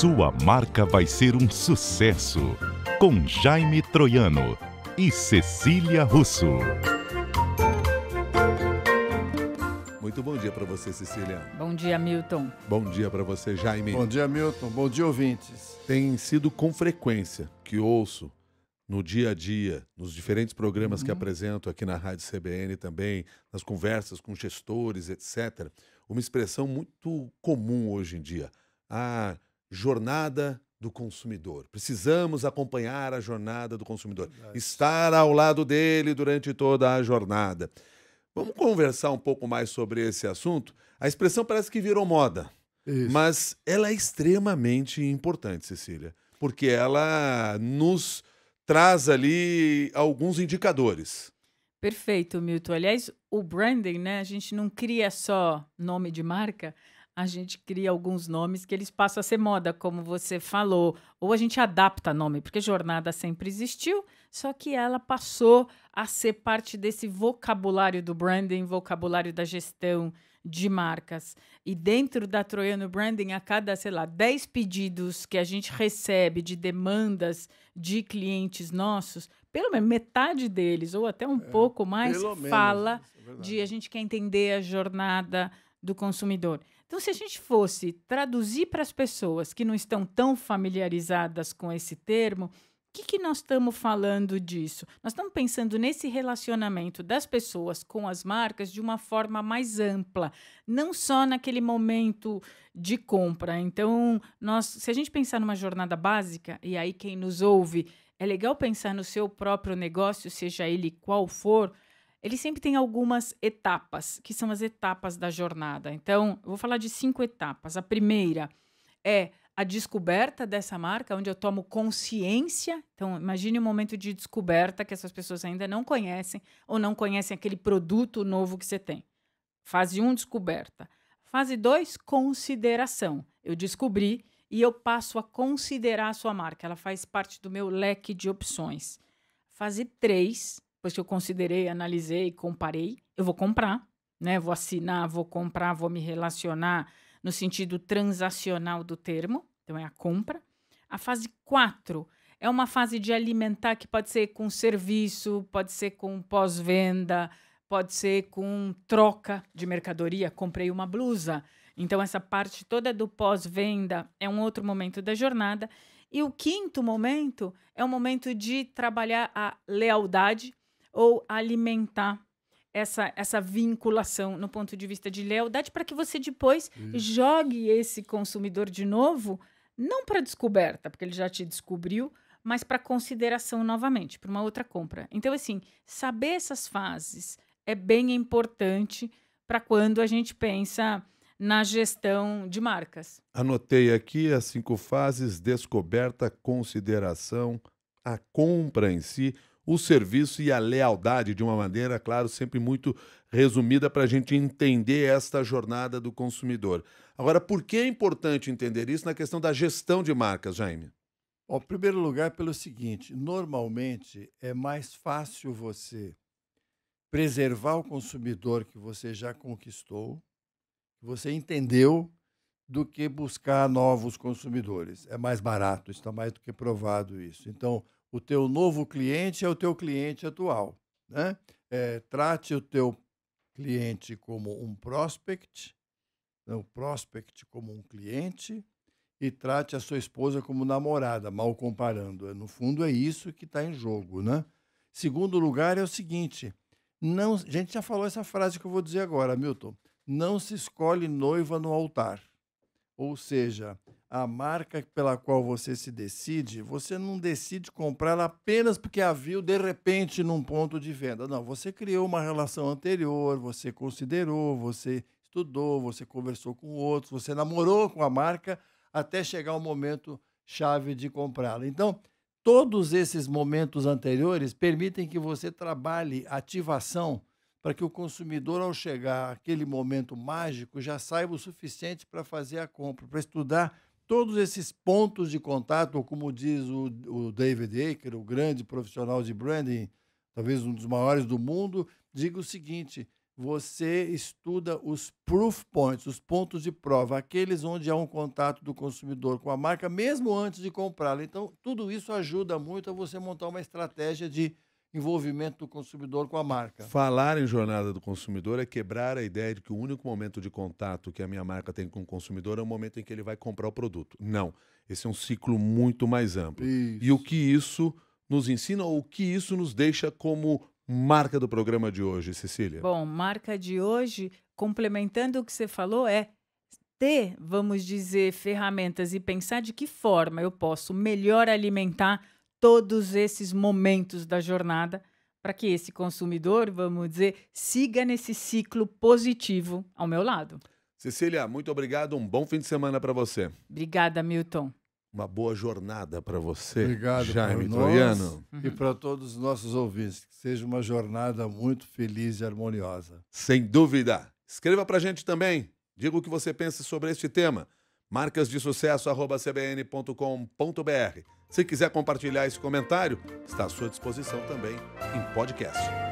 Sua marca vai ser um sucesso. Com Jaime Troiano e Cecília Russo. Muito bom dia para você, Cecília. Bom dia, Milton. Bom dia para você, Jaime. Bom dia, Milton. Bom dia, ouvintes. Tem sido com frequência que ouço no dia a dia, nos diferentes programas uhum. que apresento aqui na Rádio CBN também, nas conversas com gestores, etc., uma expressão muito comum hoje em dia. Ah, jornada do consumidor. Precisamos acompanhar a jornada do consumidor, Verdade. estar ao lado dele durante toda a jornada. Vamos conversar um pouco mais sobre esse assunto. A expressão parece que virou moda, Isso. mas ela é extremamente importante, Cecília, porque ela nos traz ali alguns indicadores. Perfeito, Milton. Aliás, o branding, né? A gente não cria só nome de marca, a gente cria alguns nomes que eles passam a ser moda, como você falou. Ou a gente adapta nome, porque jornada sempre existiu, só que ela passou a ser parte desse vocabulário do branding, vocabulário da gestão de marcas. E dentro da Troiano Branding, a cada, sei lá, 10 pedidos que a gente recebe de demandas de clientes nossos, pelo menos metade deles, ou até um é, pouco mais, fala menos, é de a gente quer entender a jornada do consumidor. Então, se a gente fosse traduzir para as pessoas que não estão tão familiarizadas com esse termo, o que, que nós estamos falando disso? Nós estamos pensando nesse relacionamento das pessoas com as marcas de uma forma mais ampla, não só naquele momento de compra. Então, nós, se a gente pensar numa jornada básica, e aí quem nos ouve, é legal pensar no seu próprio negócio, seja ele qual for ele sempre tem algumas etapas, que são as etapas da jornada. Então, eu vou falar de cinco etapas. A primeira é a descoberta dessa marca, onde eu tomo consciência. Então, imagine um momento de descoberta que essas pessoas ainda não conhecem ou não conhecem aquele produto novo que você tem. Fase 1, um, descoberta. Fase 2, consideração. Eu descobri e eu passo a considerar a sua marca. Ela faz parte do meu leque de opções. Fase 3, depois que eu considerei, analisei, comparei, eu vou comprar, né? Vou assinar, vou comprar, vou me relacionar no sentido transacional do termo, então é a compra. A fase 4 é uma fase de alimentar que pode ser com serviço, pode ser com pós-venda, pode ser com troca de mercadoria, comprei uma blusa. Então essa parte toda do pós-venda é um outro momento da jornada. E o quinto momento é o momento de trabalhar a lealdade ou alimentar essa, essa vinculação no ponto de vista de lealdade para que você depois hum. jogue esse consumidor de novo, não para descoberta, porque ele já te descobriu, mas para consideração novamente, para uma outra compra. Então, assim, saber essas fases é bem importante para quando a gente pensa na gestão de marcas. Anotei aqui as cinco fases: descoberta, consideração, a compra em si, o serviço e a lealdade de uma maneira, claro, sempre muito resumida para a gente entender esta jornada do consumidor. Agora, por que é importante entender isso na questão da gestão de marcas, Jaime? em primeiro lugar, pelo seguinte: normalmente é mais fácil você preservar o consumidor que você já conquistou, que você entendeu, do que buscar novos consumidores. É mais barato, está mais do que provado isso. Então, o teu novo cliente é o teu cliente atual. Né? É, trate o teu cliente como um prospect, né? o prospect como um cliente, e trate a sua esposa como namorada, mal comparando. É, no fundo, é isso que está em jogo. Né? Segundo lugar, é o seguinte: não, a gente já falou essa frase que eu vou dizer agora, Milton. Não se escolhe noiva no altar. Ou seja, a marca pela qual você se decide, você não decide comprá-la apenas porque a viu de repente num ponto de venda. Não, você criou uma relação anterior, você considerou, você estudou, você conversou com outros, você namorou com a marca até chegar o momento chave de comprá-la. Então, todos esses momentos anteriores permitem que você trabalhe ativação para que o consumidor, ao chegar àquele momento mágico, já saiba o suficiente para fazer a compra, para estudar todos esses pontos de contato, ou como diz o, o David Aker, o grande profissional de branding, talvez um dos maiores do mundo, diga o seguinte: você estuda os proof points, os pontos de prova, aqueles onde há um contato do consumidor com a marca, mesmo antes de comprá-la. Então, tudo isso ajuda muito a você montar uma estratégia de envolvimento do consumidor com a marca. Falar em jornada do consumidor é quebrar a ideia de que o único momento de contato que a minha marca tem com o consumidor é o momento em que ele vai comprar o produto. Não. Esse é um ciclo muito mais amplo. Isso. E o que isso nos ensina ou o que isso nos deixa como marca do programa de hoje, Cecília? Bom, marca de hoje, complementando o que você falou, é ter, vamos dizer, ferramentas e pensar de que forma eu posso melhor alimentar todos esses momentos da jornada para que esse consumidor, vamos dizer, siga nesse ciclo positivo ao meu lado. Cecília, muito obrigado. Um bom fim de semana para você. Obrigada, Milton. Uma boa jornada para você, obrigado Jaime Troiano. E para todos os nossos ouvintes. Que seja uma jornada muito feliz e harmoniosa. Sem dúvida. Escreva para a gente também. Diga o que você pensa sobre este tema. Marcas de sucesso, arroba cbn.com.br. Se quiser compartilhar esse comentário, está à sua disposição também em podcast.